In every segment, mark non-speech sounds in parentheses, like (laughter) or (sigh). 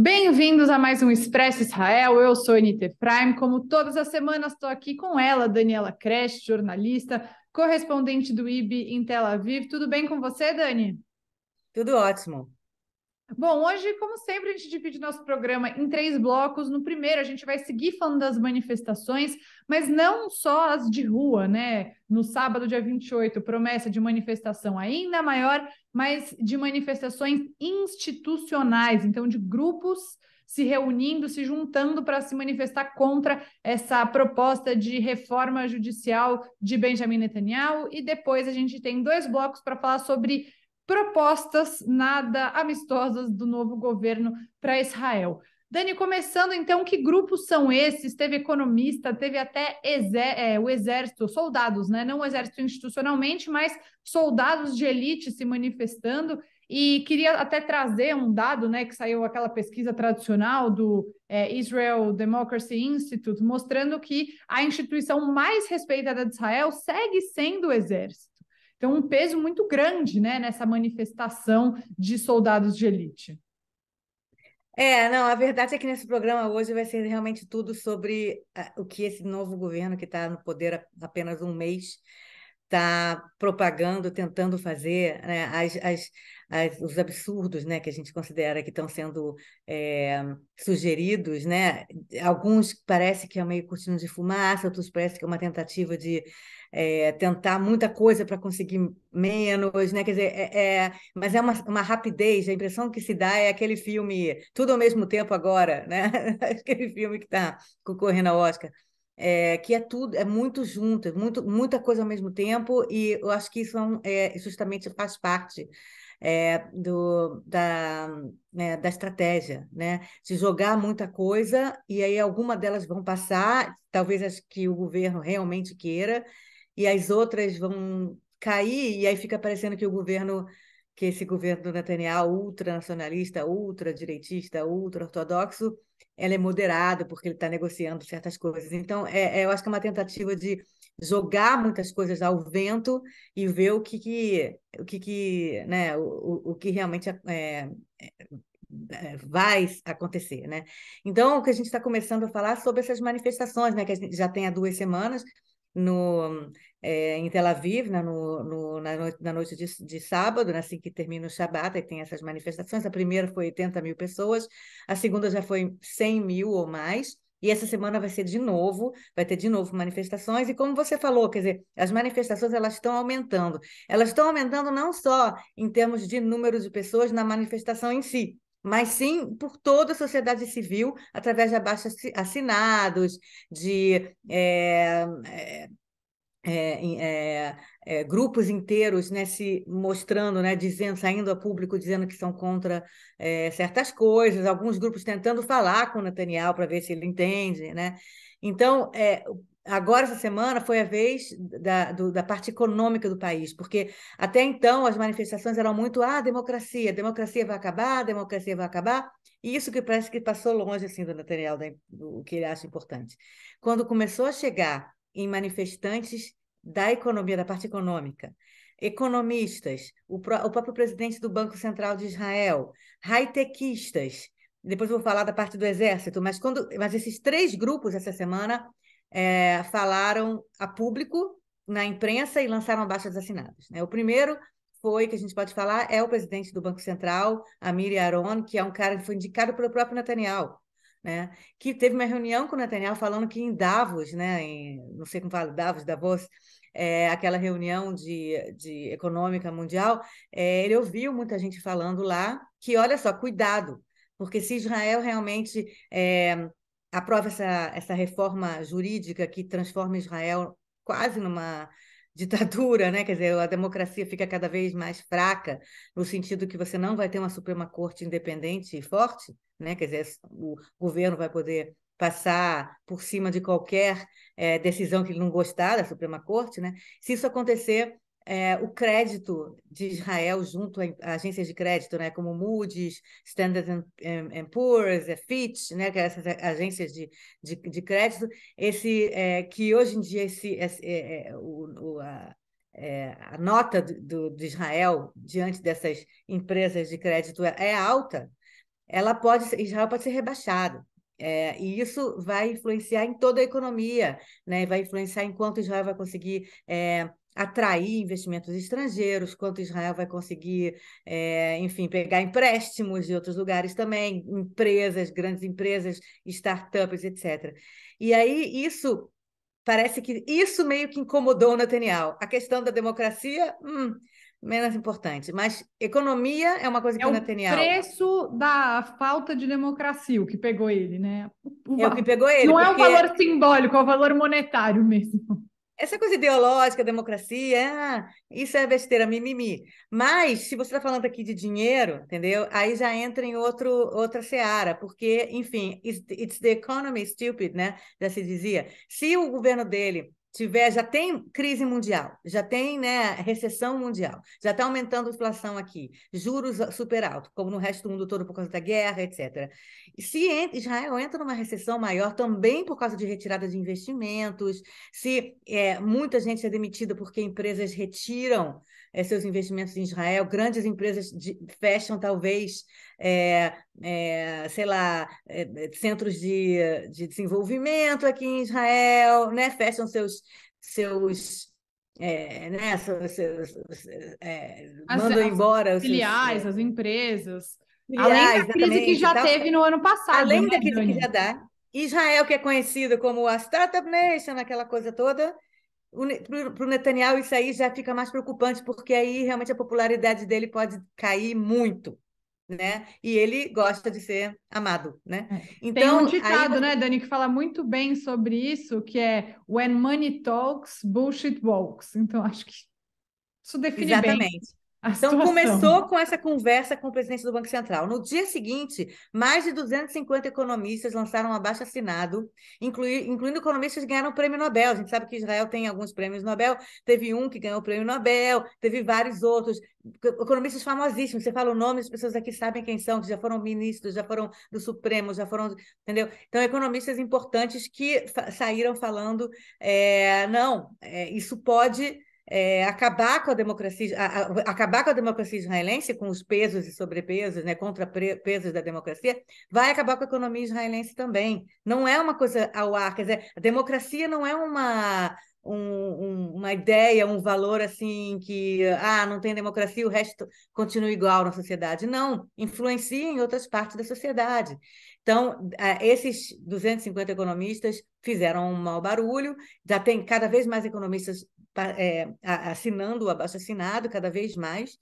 Bem-vindos a mais um Expresso Israel. Eu sou NT Prime. Como todas as semanas, estou aqui com ela, Daniela Kresh, jornalista, correspondente do IB em Tel Aviv. Tudo bem com você, Dani? Tudo ótimo. Bom, hoje, como sempre, a gente divide nosso programa em três blocos. No primeiro, a gente vai seguir falando das manifestações, mas não só as de rua, né? No sábado, dia 28, promessa de manifestação ainda maior, mas de manifestações institucionais, então de grupos se reunindo, se juntando para se manifestar contra essa proposta de reforma judicial de Benjamin Netanyahu. E depois a gente tem dois blocos para falar sobre propostas nada amistosas do novo governo para Israel. Dani, começando então, que grupos são esses? Teve economista, teve até é, o exército, soldados, né? Não o exército institucionalmente, mas soldados de elite se manifestando. E queria até trazer um dado, né? Que saiu aquela pesquisa tradicional do é, Israel Democracy Institute, mostrando que a instituição mais respeitada de Israel segue sendo o exército. Então, um peso muito grande né, nessa manifestação de soldados de elite. É, não, a verdade é que nesse programa hoje vai ser realmente tudo sobre ah, o que esse novo governo, que está no poder há apenas um mês, está propagando, tentando fazer, né, as, as, as, os absurdos né, que a gente considera que estão sendo é, sugeridos. Né? Alguns parece que é meio cortina de fumaça, outros parece que é uma tentativa de é, tentar muita coisa para conseguir menos, né? Quer dizer, é, é, mas é uma, uma rapidez, a impressão que se dá é aquele filme, tudo ao mesmo tempo agora, né? (laughs) aquele filme que está concorrendo ao Oscar. É, que é tudo, é muito junto, é muito, muita coisa ao mesmo tempo, e eu acho que isso é, é justamente faz parte é, do, da, né, da estratégia, né? Se jogar muita coisa e aí alguma delas vão passar, talvez as que o governo realmente queira, e as outras vão cair, e aí fica parecendo que o governo, que esse governo do Netanyahu, ultranacionalista, ultradireitista, ultra-ortodoxo, ela é moderada, porque ele está negociando certas coisas. Então, é, é, eu acho que é uma tentativa de jogar muitas coisas ao vento e ver o que, que o que, que né, o, o que realmente é, é, vai acontecer, né? Então, o que a gente está começando a falar é sobre essas manifestações, né? Que a gente já tem há duas semanas, no, é, em Tel Aviv, na, né, no, no, na noite, na noite de, de, sábado, né, assim que termina o Shabat, e tem essas manifestações. A primeira foi 80 mil pessoas, a segunda já foi 100 mil ou mais. E essa semana vai ser de novo, vai ter de novo manifestações. E como você falou, quer dizer, as manifestações elas estão aumentando. Elas estão aumentando não só em termos de número de pessoas na manifestação em si, mas sim por toda a sociedade civil, através de abaixos assinados, de é, é, é, grupos inteiros né, se mostrando, né, dizendo, saindo a público, dizendo que são contra eh, certas coisas, alguns grupos tentando falar com o Netanyahu para ver se ele entende. Né? Então, eh, Agora, essa semana, foi a vez da, do, da parte econômica do país, porque até então as manifestações eram muito ah, democracia, democracia vai acabar, democracia vai acabar, e isso que parece que passou longe assim, do Nathaniel, né, o que ele acha importante. Quando começou a chegar em manifestantes da economia, da parte econômica, economistas, o, o próprio presidente do Banco Central de Israel, high-techistas, depois vou falar da parte do exército, mas quando mas esses três grupos essa semana é, falaram a público na imprensa e lançaram abaixo assinados. Né? O primeiro foi, que a gente pode falar, é o presidente do Banco Central, Amir Aron, que é um cara que foi indicado pelo próprio Netanyahu, né? que teve uma reunião com o Netanyahu falando que em Davos, né? Em, não sei como fala, Davos, Davos, é, aquela reunião de, de econômica mundial, é, ele ouviu muita gente falando lá que, olha só, cuidado, porque se Israel realmente é, aprova essa, essa reforma jurídica que transforma Israel quase numa (laughs) ditadura, né? Quer dizer, a democracia fica cada vez mais fraca, no sentido que você não vai ter uma Suprema Corte independente e forte, né? Quer dizer, o governo vai poder passar por cima de qualquer é, decisão que ele não gostar da Suprema Corte, né? Se isso acontecer, é, o crédito de Israel junto a agências de crédito, né, como Moody's, Standard Poor's, é Fitch, né, que é essas agências de, de, de crédito, esse é, que hoje em dia esse, esse é, é o, o, a, é, a, nota do, de Israel diante dessas empresas de crédito é, alta, ela pode Israel pode ser rebaixado. É, e isso vai influenciar em toda a economia, né? vai influenciar em quanto Israel vai conseguir é, atrair investimentos estrangeiros, quanto Israel vai conseguir, é, enfim, pegar empréstimos de outros lugares também, empresas, grandes empresas, startups, etc. E aí isso parece que isso meio que incomodou o Netanyahu. A questão da democracia, hum, menos importante. Mas economia é uma coisa que é o Netanyahu. O preço da falta de democracia, o que pegou ele, né? O... É o que pegou ele. Não porque... é o valor simbólico, é o valor monetário mesmo essa coisa ideológica, democracia, é, ah, isso é besteira, mimimi. Mas, se você está falando aqui de dinheiro, entendeu? Aí já entra em outro, outra seara, porque, enfim, it's, it's the economy stupid, né? Já se dizia. Se o governo dele tiver, já tem crise mundial, já tem né, recessão mundial, já está aumentando a inflação aqui, juros super altos, como no resto do mundo todo por causa da guerra, etc. Se Israel entra numa recessão maior também por causa de retirada de investimentos, se é, muita gente é demitida porque empresas retiram é, seus investimentos em Israel, grandes empresas de, fecham talvez, é, é, sei lá, é, centros de, de desenvolvimento aqui em Israel, né? fecham seus seus é, né, seus, é, mandam as embora filiais, seus, é. as empresas. Filiais, além da crise que já então, assim, teve no ano passado. Além né, da crise que já dá. Israel, que é conhecido como a Startup Nation, aquela coisa toda, para o Netanyahu isso aí já fica mais preocupante, porque aí realmente a popularidade dele pode cair muito né? E ele gosta de ser amado, né? Então, Tem um então, ditado, aí... né, Dani, que fala muito bem sobre isso, que é When money talks, bullshit walks. Então, acho que isso define Exatamente. bem. A então, situação. começou com essa conversa com o presidente do Banco Central. No dia seguinte, mais de 250 economistas lançaram um abaixo-assinado, inclui, incluindo economistas que ganharam o prêmio Nobel. A gente sabe que Israel tem alguns prêmios Nobel, teve um que ganhou o prêmio Nobel, teve vários outros. Economistas famosíssimos, você fala o nome, as pessoas aqui sabem quem são, que já foram ministros, já foram do Supremo, já foram. Entendeu? Então, economistas importantes que fa saíram falando: é, não, é, isso pode é, acabar com a democracia, a, a, acabar com a democracia israelense, com os pesos e sobrepesos, né, contra pesos da democracia, vai acabar com a economia israelense também. Não é uma coisa ao ar, quer dizer, a democracia não é uma um, um, uma ideia, um valor assim que ah não tem democracia, o resto continua igual na sociedade. Não, influencia em outras partes da sociedade. Então, esses 250 economistas fizeram um mau barulho, já tem cada vez mais economistas é, assinando o abaixo-assinado, cada vez mais,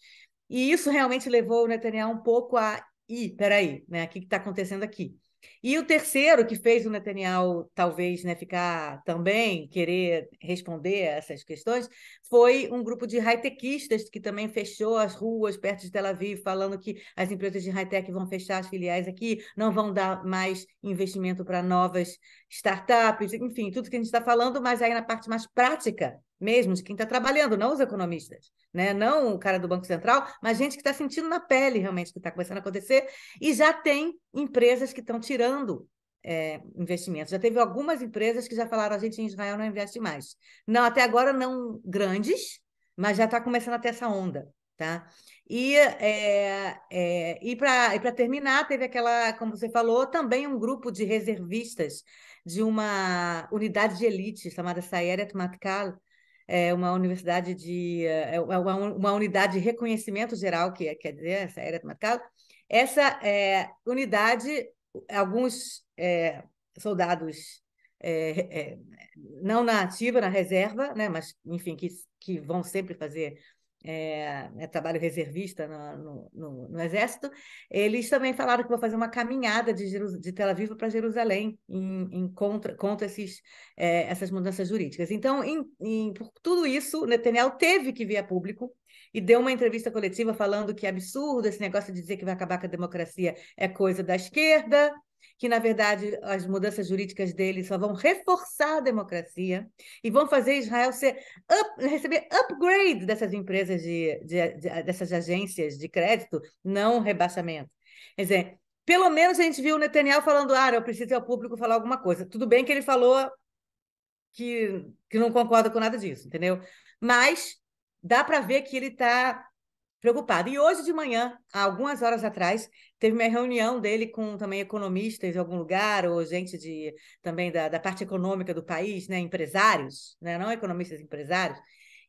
e isso realmente levou o Netanyahu um pouco a, ih, peraí, né, o que está acontecendo aqui? E o terceiro que fez o Netanyahu talvez né, ficar também querer responder a essas questões foi um grupo de high-techistas que também fechou as ruas perto de Tel Aviv, falando que as empresas de high-tech vão fechar as filiais aqui, não vão dar mais investimento para novas startups, enfim, tudo que a gente está falando, mas aí na parte mais prática mesmo, de quem está trabalhando, não os economistas, né? não o cara do Banco Central, mas gente que está sentindo na pele realmente o que está começando a acontecer, e já tem empresas que estão tirando é, investimentos. Já teve algumas empresas que já falaram, a gente em Israel não investe mais. Não, até agora não grandes, mas já está começando a ter essa onda. Tá? E, é, é, e para terminar, teve aquela, como você falou, também um grupo de reservistas de uma unidade de elite chamada Sayeret Matkal, é uma universidade de eh, é, é uma, uma, unidade de reconhecimento geral, que é, quer dizer, essa área mercado Essa é, unidade, alguns é, soldados é, não na ativa, na reserva, né, mas enfim, que, que vão sempre fazer é, é trabalho reservista no, no, no, Exército, eles também falaram que vão fazer uma caminhada de, Jerus de Tel Aviv para Jerusalém em, em contra, contra esses, é, essas mudanças jurídicas. Então, em, em, por tudo isso, Netanyahu teve que vir a público e deu uma entrevista coletiva falando que é absurdo esse negócio de dizer que vai acabar com a democracia é coisa da esquerda, que, na verdade, as mudanças jurídicas dele só vão reforçar a democracia e vão fazer Israel ser up, receber upgrade dessas empresas, de, de, de, dessas agências de crédito, não rebaixamento. Quer dizer, pelo menos a gente viu o Netanyahu falando, ah, eu preciso ir ao público falar alguma coisa. Tudo bem que ele falou que, que não concorda com nada disso, entendeu? Mas dá para ver que ele está preocupado. E hoje de manhã, algumas horas atrás, teve uma reunião dele com também economistas de algum lugar, ou gente de também da, da parte econômica do país, né? empresários, né? não economistas, empresários.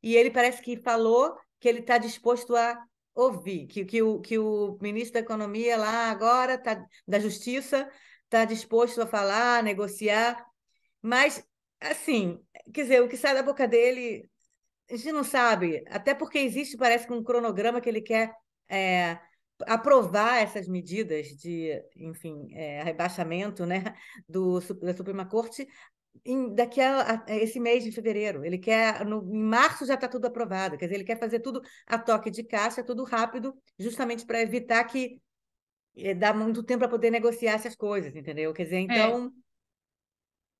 E ele parece que falou que ele está disposto a ouvir, que, que, o, que o ministro da Economia lá agora, tá, da Justiça, está disposto a falar, a negociar, mas, assim, quer dizer, o que sai da boca dele a gente não sabe, até porque existe, parece que um cronograma que ele quer é, aprovar essas medidas de, enfim, é, rebaixamento né, do, da Suprema Corte em, daqui a, a, esse mês de fevereiro. Ele quer, no, em março já está tudo aprovado, quer dizer, ele quer fazer tudo a toque de caixa, tudo rápido, justamente para evitar que é, dá muito tempo para poder negociar essas coisas, entendeu? Quer dizer, é. então. É.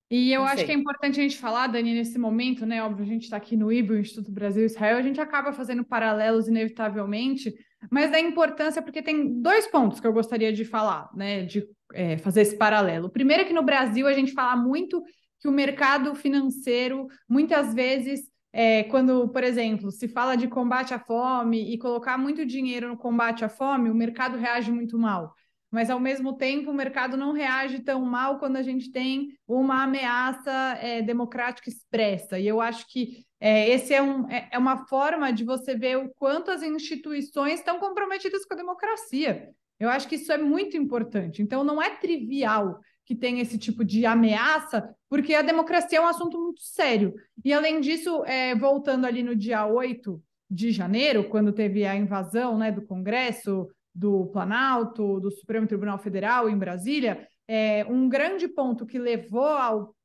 E eu Não acho sei. que é importante a gente falar, Dani, nesse momento, né? Óbvio, a gente está aqui no IBO, Instituto Brasil Israel, a gente acaba fazendo paralelos inevitavelmente, mas da importância, porque tem dois pontos que eu gostaria de falar, né? De é, fazer esse paralelo. primeiro é que no Brasil a gente fala muito que o mercado financeiro, muitas vezes, é, quando, por exemplo, se fala de combate à fome e colocar muito dinheiro no combate à fome, o mercado reage muito mal mas ao mesmo tempo o mercado não reage tão mal quando a gente tem uma ameaça é, democrática expressa. E eu acho que é, esse é, um, é, é uma forma de você ver o quanto as instituições estão comprometidas com a democracia. Eu acho que isso é muito importante. Então, não é trivial que tem esse tipo de ameaça, porque a democracia é um assunto muito sério. E, além disso, é, voltando ali no dia 8 de janeiro, quando teve a invasão né, do Congresso, do Planalto, do Supremo Tribunal Federal em Brasília, é, um grande ponto que levou ao,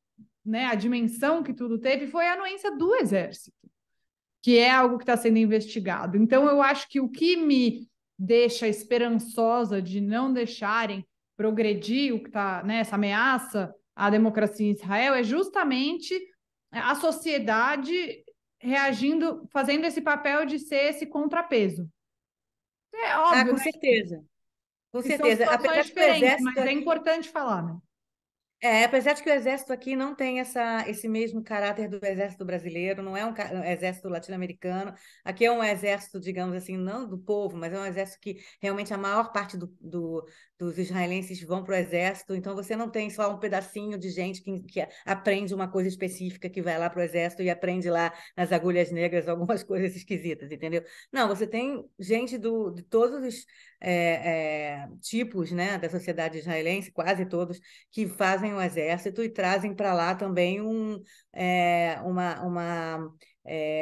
né, a dimensão que tudo teve foi a anuência do Exército, que é algo que está sendo investigado. Então, eu acho que o que me deixa esperançosa de não deixarem progredir o que está, né, essa ameaça à democracia em Israel é justamente a sociedade reagindo, fazendo esse papel de ser esse contrapeso. É ah, óbvio. Ah, com né? certeza. Com certeza. Apesar que o exército... Mas é importante falar, né? É, apesar de que o exército aqui não tem essa, esse mesmo caráter do exército brasileiro, não é um, exército latino-americano. Aqui é um exército, digamos assim, não do povo, mas é um exército que realmente a maior parte do, do, dos israelenses vão para o exército. Então você não tem só um pedacinho de gente que, que aprende uma coisa específica que vai lá para o exército e aprende lá nas agulhas negras algumas (laughs) coisas esquisitas, entendeu? Não, você tem gente do, de todos os é, é, tipos né, da sociedade israelense, quase todos, que fazem o exército e trazem para lá também um, é, uma, uma,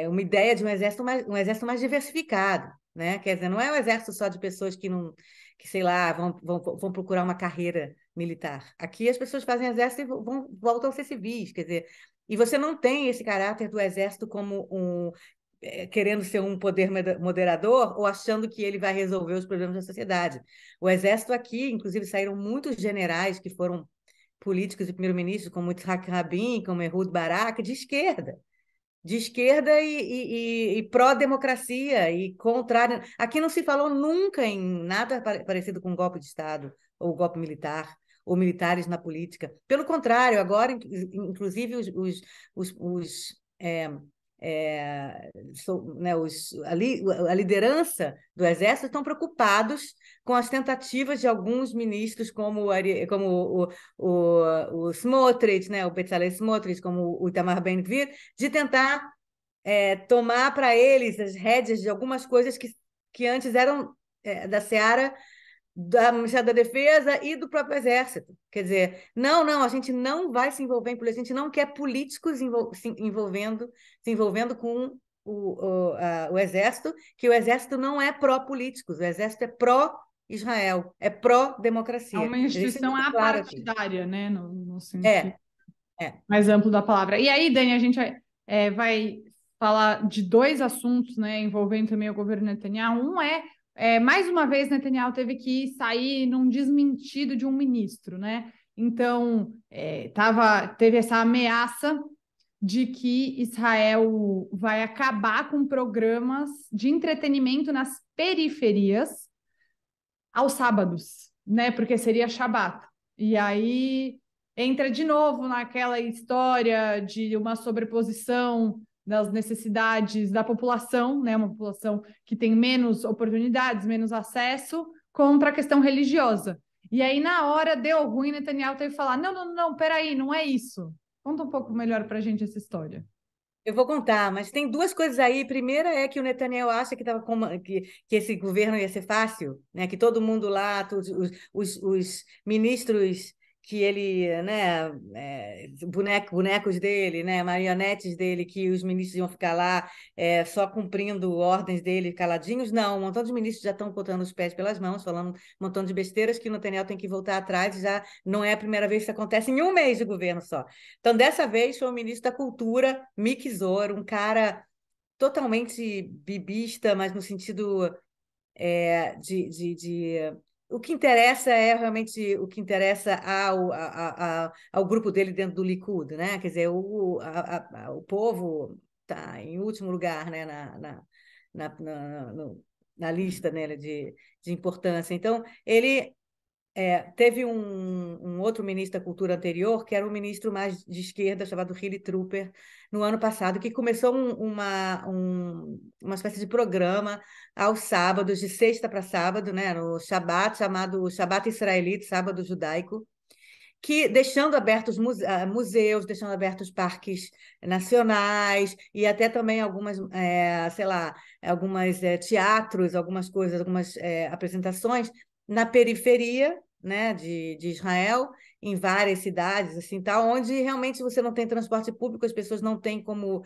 uma ideia de um exército mais, um exército mais diversificado. Né? Quer dizer, não é um exército só de pessoas que não, que sei lá, vão, vão, vão procurar uma carreira militar. Aqui as pessoas fazem exército e vão, voltam a ser civis, quer dizer, e você não tem esse caráter do exército como um eh, querendo ser um poder moderador ou achando que ele vai resolver os problemas da sociedade. O exército aqui, inclusive, saíram muitos generais que foram políticos e primeiro-ministros, como Yitzhak Rabin, como Ehud Barak, de esquerda. De esquerda e, e, e, e pró-democracia e contrário. Aqui não se falou nunca em nada parecido com golpe de Estado ou golpe militar ou militares na política. Pelo contrário, agora, inclusive, os, os, os, os é, é, sou, né, os, a, li, a, liderança do Exército estão preocupados com as tentativas de alguns ministros, como, o, como o, o, o Smotrich, né, o Betzalel Smotrich, como o Itamar ben de tentar é, tomar para eles as rédeas de algumas coisas que, que antes eram é, da seara da Ministério da Defesa e do próprio Exército. Quer dizer, não, não, a gente não vai se envolver em política, a gente não quer políticos envol se envolvendo, se envolvendo com o, o, a, o Exército, que o Exército não é pró-políticos, o Exército é pró Israel, é pró-democracia. É uma é instituição é apartidária, né? No, no sentido é, é. mais amplo da palavra. E aí, Dani, a gente é, vai falar de dois assuntos, né, envolvendo também o governo Netanyahu. Um é é, mais uma vez, Netanyahu teve que sair num desmentido de um ministro, né? Então, é, tava, teve essa ameaça de que Israel vai acabar com programas de entretenimento nas periferias aos sábados, né? Porque seria Shabat. E aí entra de novo naquela história de uma sobreposição das necessidades da população, né, uma população que tem menos oportunidades, menos acesso, contra a questão religiosa. E aí, na hora, deu ruim, Netanyahu teve que falar, não, não, não, peraí, não é isso. Conta um pouco melhor para a gente essa história. Eu vou contar, mas tem duas coisas aí. Primeira é que o Netanyahu acha que, tava com, que, que esse governo ia ser fácil, né? que todo mundo lá, todos, os, os, os ministros que ele, né, é, boneco, bonecos dele, né, marionetes dele, que os ministros iam ficar lá é, só cumprindo ordens dele, caladinhos. Não, um montão de ministros já estão botando os pés pelas mãos, falando um montão de besteiras que o Netanyahu tem que voltar atrás. Já não é a primeira vez que isso acontece em um mês de governo só. Então, dessa vez, foi o ministro da Cultura, Mick Zoro, um cara totalmente bibista, mas no sentido é, de, de, de o que interessa é realmente o que interessa ao, ao, ao grupo dele dentro do Likud, né? Quer dizer, o, a, a, o povo está em último lugar né? na, na, na, na, na lista né? de, de importância. Então, ele é, teve um, um, outro ministro da cultura anterior, que era um ministro mais de esquerda, chamado Hilly Trooper, no ano passado, que começou um, uma, um, uma espécie de programa aos sábados, de sexta para sábado, né, no Shabat, chamado Shabat Israelita, sábado judaico, que deixando abertos ah, museus, deixando abertos parques nacionais e até também algumas, é, sei lá, algumas é, teatros, algumas coisas, algumas é, apresentações na periferia né, de, de Israel, em várias cidades, assim, tal, tá, onde realmente você não tem transporte público, as pessoas não têm como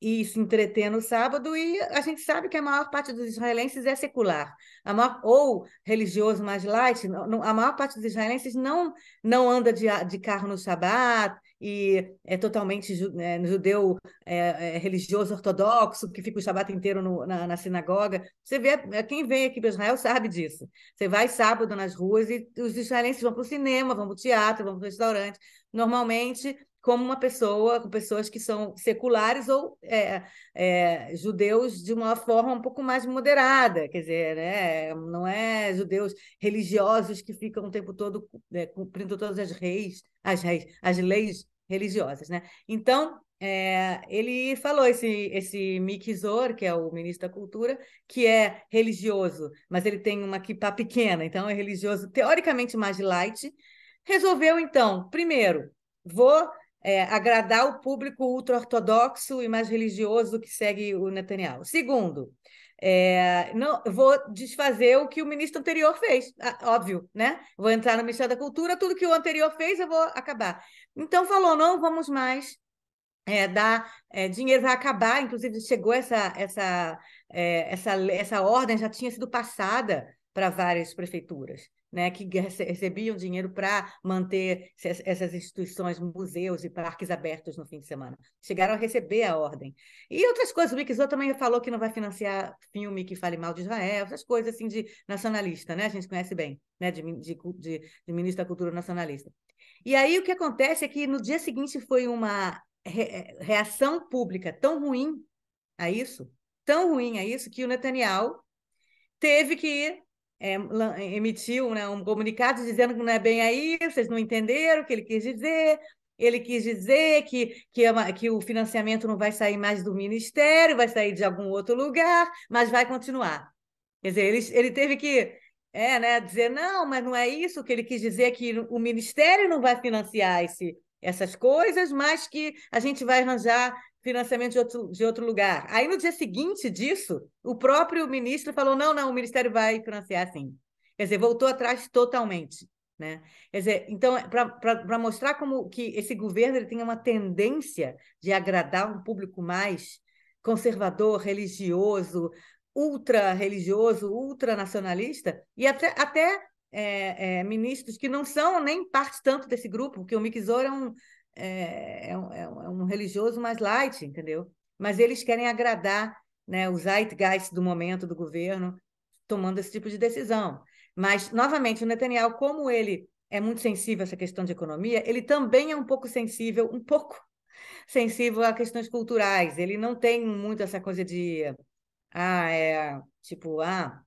ir se entreter no sábado, e a gente sabe que a maior parte dos israelenses é secular, maior, ou religioso mais light, a maior parte dos israelenses não, não anda de, de carro no sábado e é totalmente é, judeu é, é, religioso ortodoxo, que fica o Shabat inteiro no, na, na, sinagoga. Você vê, é, quem vem aqui para Israel sabe disso. Você vai sábado nas ruas e os israelenses vão para o cinema, vão para o teatro, vão para o restaurante. Normalmente como uma pessoa, com pessoas que são seculares ou é, é, judeus de uma forma um pouco mais moderada, quer dizer, né? não é judeus religiosos que ficam o tempo todo é, cumprindo todas as reis, as reis, as leis religiosas, né? Então é, ele falou esse esse Zor, que é o ministro da cultura, que é religioso, mas ele tem uma kippah pequena, então é religioso teoricamente mais light. Resolveu então, primeiro, vou é, agradar o público ultra-ortodoxo e mais religioso que segue o Netanyahu. Segundo, é, não, vou desfazer o que o ministro anterior fez, ah, óbvio, né? Vou entrar no Ministério da Cultura, tudo que o anterior fez eu vou acabar. Então falou, não vamos mais é, dar é, dinheiro, vai acabar. Inclusive chegou essa essa é, essa essa ordem já tinha sido passada para várias prefeituras, né, que recebiam dinheiro para manter essas instituições, museus e parques abertos no fim de semana. Chegaram a receber a ordem. E outras coisas, o Wikizou também falou que não vai financiar filme que fale mal de Israel, essas coisas assim de nacionalista, né? A gente conhece bem, né, de, de, de, de ministro da cultura nacionalista. E aí o que acontece é que no dia seguinte foi uma reação pública tão ruim a isso, tão ruim a isso, que o Netanyahu teve que é, emitiu né, um comunicado dizendo que não é bem aí, vocês não entenderam o que ele quis dizer. Ele quis dizer que, que, que o financiamento não vai sair mais do Ministério, vai sair de algum outro lugar, mas vai continuar. Quer dizer, ele, ele teve que é, né, dizer, não, mas não é isso que ele quis dizer, que o Ministério não vai financiar esse, essas coisas, mas que a gente vai arranjar financiamento de outro, de outro lugar. Aí, no dia seguinte disso, o próprio ministro falou: não, não, o ministério vai financiar sim. Quer dizer, voltou atrás totalmente. Né? Quer dizer, então, é, para mostrar como que esse governo ele tem uma tendência de agradar um público mais conservador, religioso, ultra-religioso, ultranacionalista, e até, até é, é, ministros que não são nem parte tanto desse grupo, porque o Miquizor é um, é, é, é, um, é um religioso mais light, entendeu? Mas eles querem agradar né, o zeitgeist do momento, do governo, tomando esse tipo de decisão. Mas, novamente, o Netanyahu, como ele é muito sensível a essa questão de economia, ele também é um pouco sensível, um pouco (laughs) sensível a questões culturais. Ele não tem muito essa coisa de ah, é tipo, ah,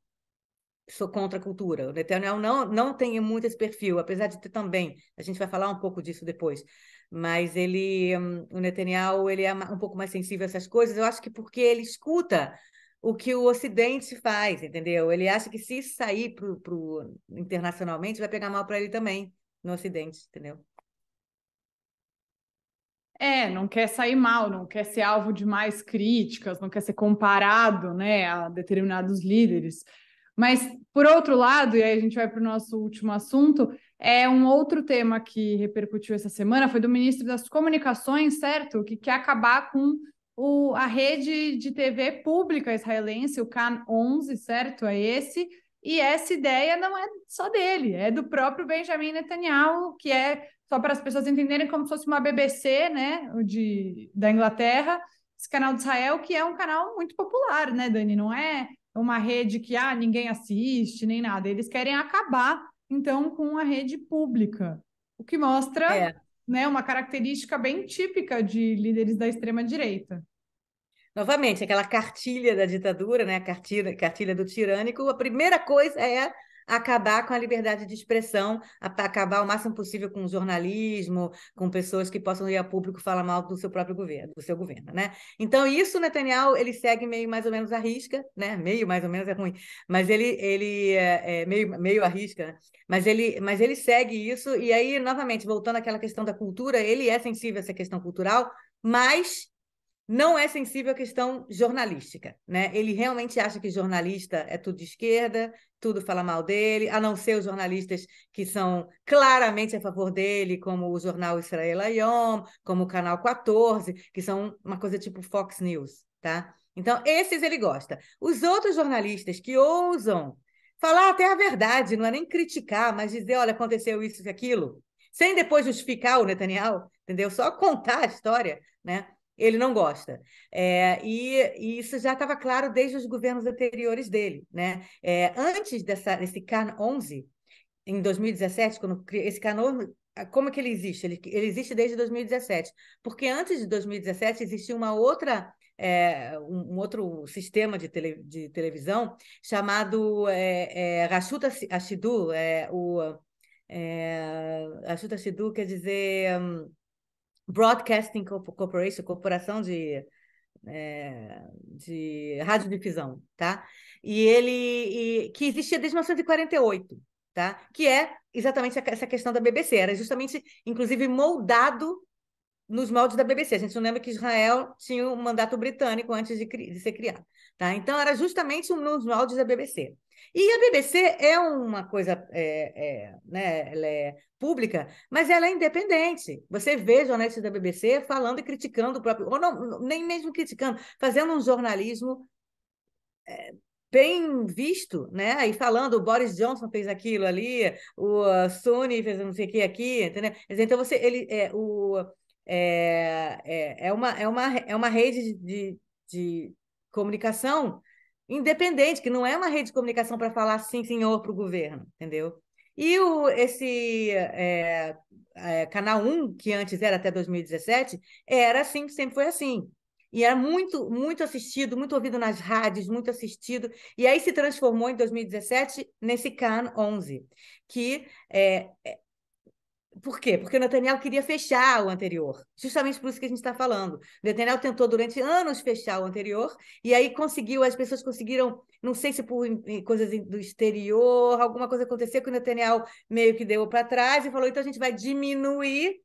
sou contra a cultura. O Netanyahu não, não tem muito esse perfil, apesar de ter também, a gente vai falar um pouco disso depois, mas ele, hum, o Netanyahu, ele é um pouco mais sensível a essas coisas, eu acho que porque ele escuta o que o Ocidente faz, entendeu? Ele acha que se sair pro, pro internacionalmente, vai pegar mal para ele também, no Ocidente, entendeu? É, não quer sair mal, não quer ser alvo de mais críticas, não quer ser comparado né, a determinados líderes. Mas, por outro lado, e aí a gente vai para o nosso último assunto, é um outro tema que repercutiu essa semana, foi do ministro das Comunicações, certo? Que quer acabar com o, a rede de TV pública israelense, o CAN 11, certo? É esse. E essa ideia não é só dele, é do próprio Benjamin Netanyahu, que é, só para as pessoas entenderem, como se fosse uma BBC, né, de, da Inglaterra, esse canal de Israel, que é um canal muito popular, né, Dani? Não é uma rede que ah, ninguém assiste, nem nada. Eles querem acabar, então, com a rede pública, o que mostra é. né, uma característica bem típica de líderes da extrema-direita. Novamente, aquela cartilha da ditadura, né? a cartilha, cartilha do tirânico, a primeira coisa é acabar com a liberdade de expressão, acabar o máximo possível com o jornalismo, com pessoas que possam ir a público falar mal do seu próprio governo, do seu governo, né? Então isso Netanyahu ele segue meio mais ou menos à risca, né? Meio mais ou menos é ruim, mas ele ele é, é meio meio à risca, né? mas ele mas ele segue isso e aí novamente voltando àquela questão da cultura, ele é sensível a essa questão cultural, mas não é sensível à questão jornalística, né? Ele realmente acha que jornalista é tudo de esquerda, tudo fala mal dele, a não ser os jornalistas que são claramente a favor dele, como o jornal Israel Ayom, como o canal 14, que são uma coisa tipo Fox News, tá? Então, esses ele gosta. Os outros jornalistas que ousam falar até a verdade, não é nem criticar, mas dizer, olha, aconteceu isso e aquilo, sem depois justificar o Netanyahu, entendeu? Só contar a história, né? ele não gosta. É, e, e, isso já estava claro desde os governos anteriores dele. Né? É, antes dessa, desse CAN 11, em 2017, quando esse CAN ah, 11, como é que ele existe? Ele, ele existe desde 2017, porque antes de 2017 existia uma outra é, um, um, outro sistema de, tele, de televisão chamado é, é, Rashuta Ashidu, é, o é, Ashidu quer dizer um, Broadcasting Corporation, corporação de, é, de radiodifusão, tá? E ele e, que existia desde 1948, tá? Que é exatamente essa questão da BBC, era justamente, inclusive, moldado nos moldes da BBC. A gente não lembra que Israel tinha um mandato britânico antes de, de ser criado. Tá? Então, era justamente nos áudios da BBC. E a BBC é uma coisa é, é, né, ela é pública, mas ela é independente. Você vê jornalistas da BBC falando e criticando o próprio, ou não, nem mesmo criticando, fazendo um jornalismo é, bem visto, né? E falando, o Boris Johnson fez aquilo ali, o Sony fez não sei o que aqui, entendeu? Então você, ele é o é, é, é, uma é uma é uma rede de, de comunicação independente, que não é uma rede de comunicação para falar sim, senhor, para o governo, entendeu? E o, esse é, é, Canal 1, que antes era até 2017, era assim, sempre foi assim. E era muito, muito assistido, muito ouvido nas rádios, muito assistido. E aí se transformou em 2017 nesse Can 11, que é, é por quê? Porque o Netanyahu queria fechar o anterior. Justamente por isso que a gente está falando. O Netanyahu tentou durante anos fechar o anterior, e aí conseguiu, as pessoas conseguiram, não sei se por coisas do exterior, alguma coisa aconteceu que o Netanyahu meio que deu para trás e falou: então a gente vai diminuir,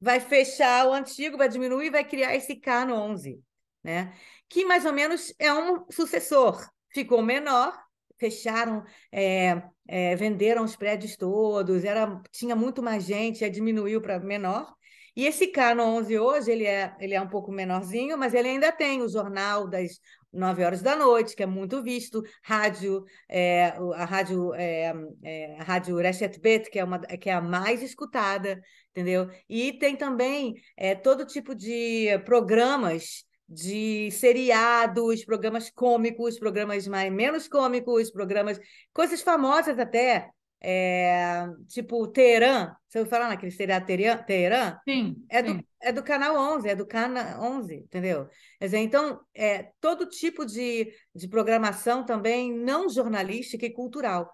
vai fechar o antigo, vai diminuir, vai criar esse K no 11, né? que mais ou menos é um sucessor. Ficou menor, fecharam, é, é, venderam os prédios todos, era, tinha muito mais gente, já diminuiu para menor. E esse Canon 11 hoje, ele é, ele é um pouco menorzinho, mas ele ainda tem o jornal das 9 horas da noite, que é muito visto, rádio, é, a rádio, é, é, a rádio Reshet Bet, que é, uma, que é a mais escutada, entendeu? E tem também é, todo tipo de programas de seriados, programas cômicos, programas mais, menos cômicos, programas. coisas famosas até. É, tipo Teherã, você ouviu falar naquele seriado Teherã? Sim. É do, é do canal 11, é do canal 11, entendeu? Dizer, então, é, todo tipo de, de programação também não jornalística e cultural.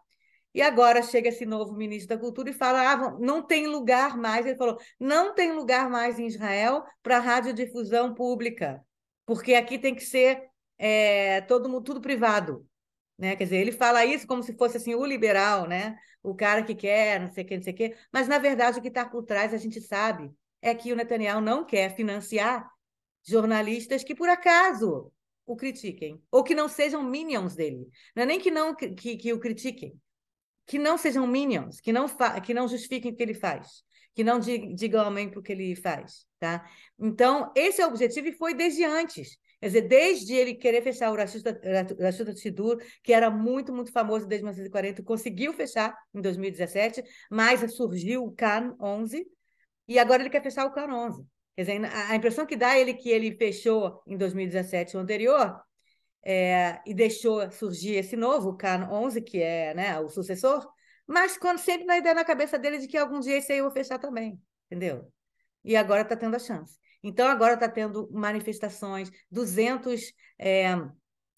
E agora chega esse novo ministro da Cultura e fala: ah, não tem lugar mais. Ele falou: não tem lugar mais em Israel para radiodifusão pública porque aqui tem que ser é, todo mundo, tudo privado. Né? Quer dizer, ele fala isso como se fosse assim o liberal, né? O cara que quer, não sei o não sei o Mas na verdade o que está por trás a gente sabe é que o Netanyahu não quer financiar jornalistas que por acaso o critiquem ou que não sejam minions dele. Não é nem que não que, que o critiquem, que não sejam minions, que não que não justifiquem o que ele faz que não diga amém para o que ele faz, tá? Então, esse é o objetivo e foi desde antes. Quer dizer, desde ele querer fechar o Rashuta Tidur, que era muito, muito famoso desde 1940, conseguiu fechar em 2017, mas surgiu o Khan 11, e agora ele quer fechar o Khan 11. Quer dizer, a impressão que dá é ele que ele fechou em 2017 o anterior, é, e deixou surgir esse novo, o Khan 11, que é né, o sucessor, mas quando sempre na ideia na cabeça dele de que algum dia isso aí eu vou fechar também, entendeu? E agora está tendo a chance. Então, agora está tendo manifestações, 200 é, eh,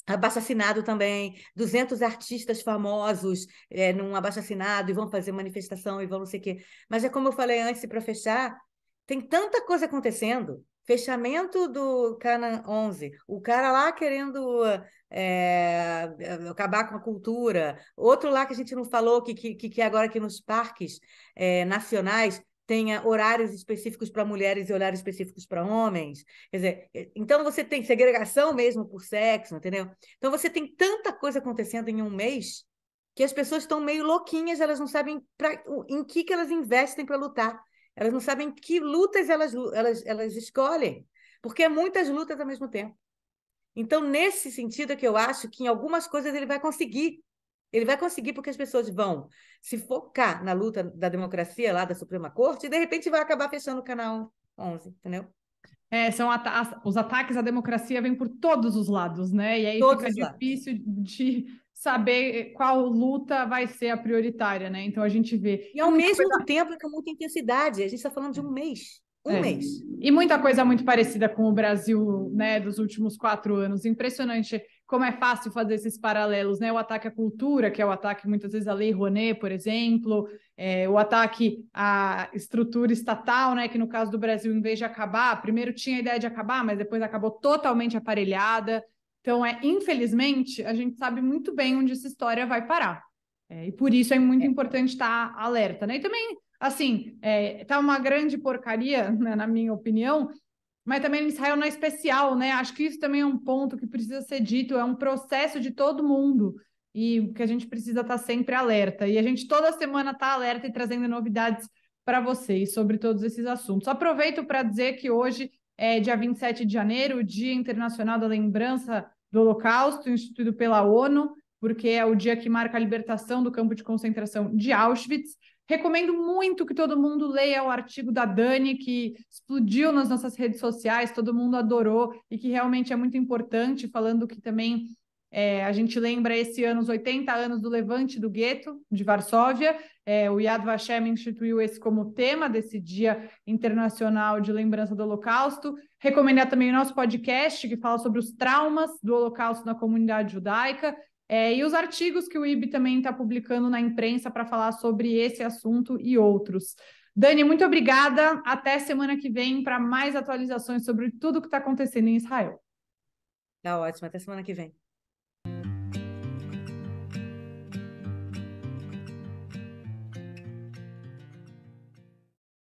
abaixo-assinado também, 200 artistas famosos é, num abaixo-assinado e vão fazer manifestação e vão não sei o quê. Mas é como eu falei antes, para fechar, tem tanta coisa acontecendo. Fechamento do Cana 11, o cara lá querendo é, acabar com a cultura, outro lá que a gente não falou, que, que, que é agora que nos parques é, nacionais tenha horários específicos para mulheres e horários específicos para homens. Quer dizer, então você tem segregação mesmo por sexo, entendeu? Então você tem tanta coisa acontecendo em um mês que as pessoas estão meio louquinhas, elas não sabem pra, em que, que elas investem para lutar. Elas não sabem que lutas elas, elas, elas escolhem, porque é muitas lutas ao mesmo tempo. Então, nesse sentido é que eu acho que em algumas coisas ele vai conseguir. Ele vai conseguir porque as pessoas vão se focar na luta da democracia lá da Suprema Corte e, de repente, vai acabar fechando o canal 11, entendeu? É, são os ataques à democracia vêm por todos os lados, né? E aí todos fica difícil de saber qual luta vai ser a prioritária, né? Então a gente vê. E ao mesmo coisa... tempo com é muita intensidade, a gente está falando de um mês. Um é. mês. E muita coisa muito parecida com o Brasil, né, dos últimos quatro anos. Impressionante como é fácil fazer esses paralelos, né? O ataque à cultura, que é o ataque muitas vezes à Lei Rouanet, por exemplo, é, o ataque à estrutura estatal, né? Que no caso do Brasil, em vez de acabar, primeiro tinha a ideia de acabar, mas depois acabou totalmente aparelhada. Então, é, infelizmente, a gente sabe muito bem onde essa história vai parar. É, e por isso é muito é. importante estar alerta, né? E também, assim, é, tá uma grande porcaria, né, na minha opinião, mas também Israel não é especial, né? Acho que isso também é um ponto que precisa ser dito, é um processo de todo mundo e que a gente precisa estar sempre alerta. E a gente toda semana está alerta e trazendo novidades para vocês sobre todos esses assuntos. Aproveito para dizer que hoje é, dia 27 de janeiro, o Dia Internacional da Lembrança do Holocausto, instituído pela ONU, porque é o dia que marca a libertação do campo de concentração de Auschwitz. Recomendo muito que todo mundo leia o artigo da Dani, que explodiu nas nossas redes sociais, todo mundo adorou e que realmente é muito importante, falando que também é, a gente lembra esse ano os 80 anos do levante do gueto de Varsóvia. É, o Yad Vashem instituiu esse como tema desse Dia Internacional de Lembrança do Holocausto. Recomendar também o nosso podcast, que fala sobre os traumas do Holocausto na comunidade judaica. É, e os artigos que o IB também está publicando na imprensa para falar sobre esse assunto e outros. Dani, muito obrigada. Até semana que vem para mais atualizações sobre tudo o que está acontecendo em Israel. Tá ótimo. Até semana que vem.